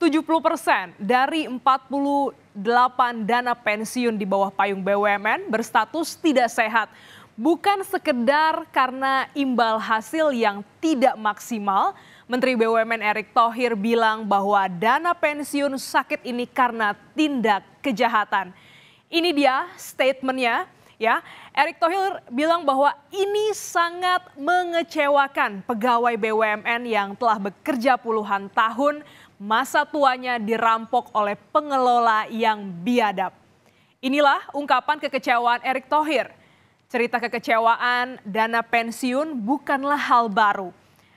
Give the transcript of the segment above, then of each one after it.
70% dari 48 dana pensiun di bawah payung BUMN berstatus tidak sehat. Bukan sekedar karena imbal hasil yang tidak maksimal, Menteri BUMN Erick Thohir bilang bahwa dana pensiun sakit ini karena tindak kejahatan. Ini dia statementnya ya. Erick Thohir bilang bahwa ini sangat mengecewakan pegawai BUMN yang telah bekerja puluhan tahun, masa tuanya dirampok oleh pengelola yang biadab. Inilah ungkapan kekecewaan Erick Thohir. Cerita kekecewaan dana pensiun bukanlah hal baru.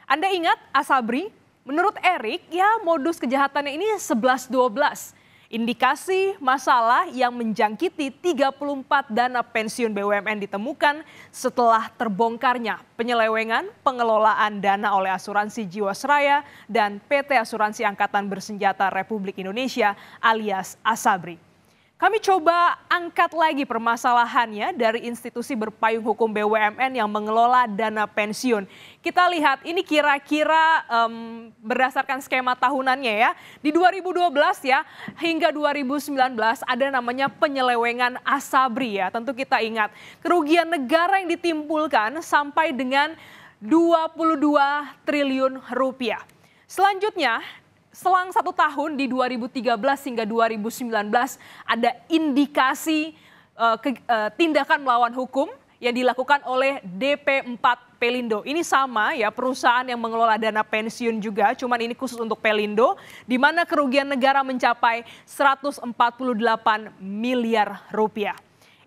Anda ingat Asabri? Menurut Erick, ya modus kejahatannya ini 11-12. Indikasi masalah yang menjangkiti 34 dana pensiun BUMN ditemukan setelah terbongkarnya penyelewengan pengelolaan dana oleh Asuransi Jiwasraya dan PT Asuransi Angkatan Bersenjata Republik Indonesia alias Asabri. Kami coba angkat lagi permasalahannya dari institusi berpayung hukum BUMN yang mengelola dana pensiun. Kita lihat ini kira-kira um, berdasarkan skema tahunannya ya. Di 2012 ya hingga 2019 ada namanya penyelewengan Asabri ya. Tentu kita ingat kerugian negara yang ditimbulkan sampai dengan 22 triliun rupiah. Selanjutnya selang satu tahun di 2013 hingga 2019 ada indikasi uh, ke, uh, tindakan melawan hukum yang dilakukan oleh DP4 Pelindo. Ini sama ya perusahaan yang mengelola dana pensiun juga, cuman ini khusus untuk Pelindo, di mana kerugian negara mencapai 148 miliar rupiah.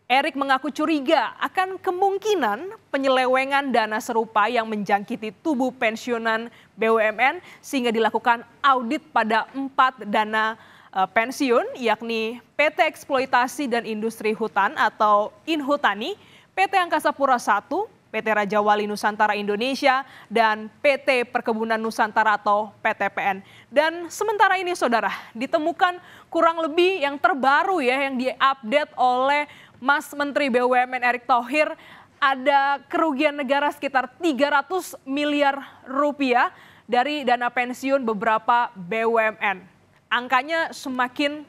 Erik mengaku curiga akan kemungkinan penyelewengan dana serupa yang menjangkiti tubuh pensiunan BUMN sehingga dilakukan audit pada empat dana eh, pensiun yakni PT Eksploitasi dan Industri Hutan atau Inhutani, PT Angkasa Pura I, PT Raja Wali Nusantara Indonesia, dan PT Perkebunan Nusantara atau PTPN. Dan sementara ini saudara, ditemukan kurang lebih yang terbaru ya yang diupdate oleh Mas Menteri BUMN Erick Thohir ada kerugian negara sekitar 300 miliar rupiah dari dana pensiun beberapa BUMN. Angkanya semakin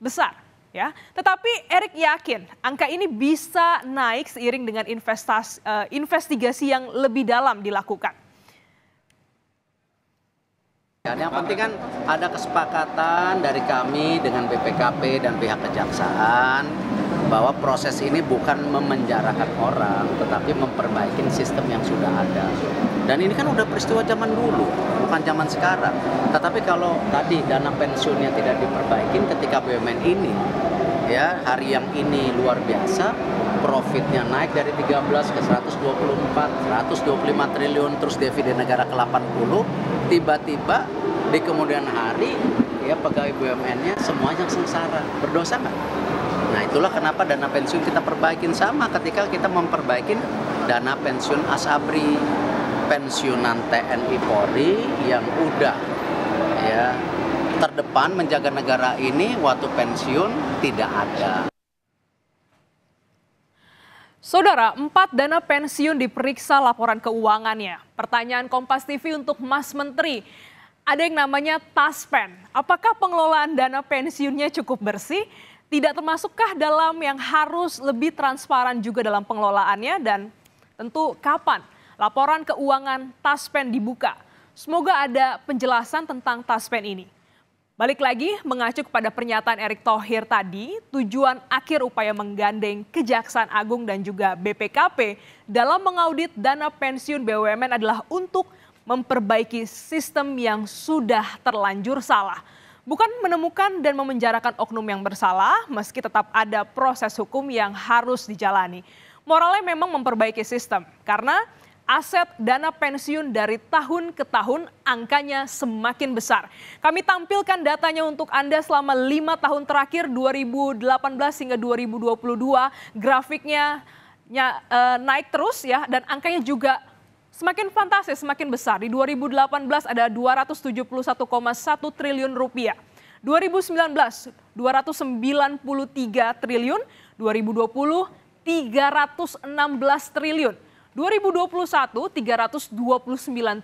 besar ya. Tetapi Erick yakin angka ini bisa naik seiring dengan investasi, eh, investigasi yang lebih dalam dilakukan. Yang penting kan ada kesepakatan dari kami dengan BPKP dan pihak kejaksaan bahwa proses ini bukan memenjarakan orang, tetapi memperbaiki sistem yang sudah ada. Dan ini kan udah peristiwa zaman dulu, bukan zaman sekarang. Tetapi kalau tadi dana pensiunnya tidak diperbaiki ketika BUMN ini ya hari yang ini luar biasa profitnya naik dari 13 ke 124 125 triliun terus dividen negara ke 80 tiba-tiba di kemudian hari ya pegawai BUMN-nya semuanya sengsara berdosa nggak Nah itulah kenapa dana pensiun kita perbaikin sama ketika kita memperbaikin dana pensiun asabri pensiunan TNI Polri yang udah ya terdepan menjaga negara ini waktu pensiun tidak ada. Saudara, empat dana pensiun diperiksa laporan keuangannya. Pertanyaan Kompas TV untuk Mas Menteri, ada yang namanya TASPEN. Apakah pengelolaan dana pensiunnya cukup bersih? tidak termasukkah dalam yang harus lebih transparan juga dalam pengelolaannya dan tentu kapan laporan keuangan Taspen dibuka? Semoga ada penjelasan tentang Taspen ini. Balik lagi mengacu kepada pernyataan Erick Thohir tadi, tujuan akhir upaya menggandeng Kejaksaan Agung dan juga BPKP dalam mengaudit dana pensiun BUMN adalah untuk memperbaiki sistem yang sudah terlanjur salah bukan menemukan dan memenjarakan oknum yang bersalah, meski tetap ada proses hukum yang harus dijalani. Moralnya memang memperbaiki sistem, karena aset dana pensiun dari tahun ke tahun angkanya semakin besar. Kami tampilkan datanya untuk Anda selama lima tahun terakhir 2018 hingga 2022. Grafiknya ya, naik terus ya dan angkanya juga Semakin fantastis, semakin besar. Di 2018 ada 271,1 triliun rupiah. 2019 293 triliun, 2020 316 triliun. 2021 329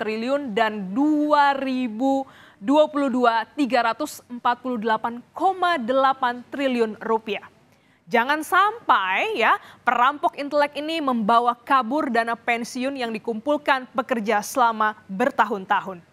triliun dan 2022 348,8 triliun rupiah. Jangan sampai ya perampok intelek ini membawa kabur dana pensiun yang dikumpulkan pekerja selama bertahun-tahun.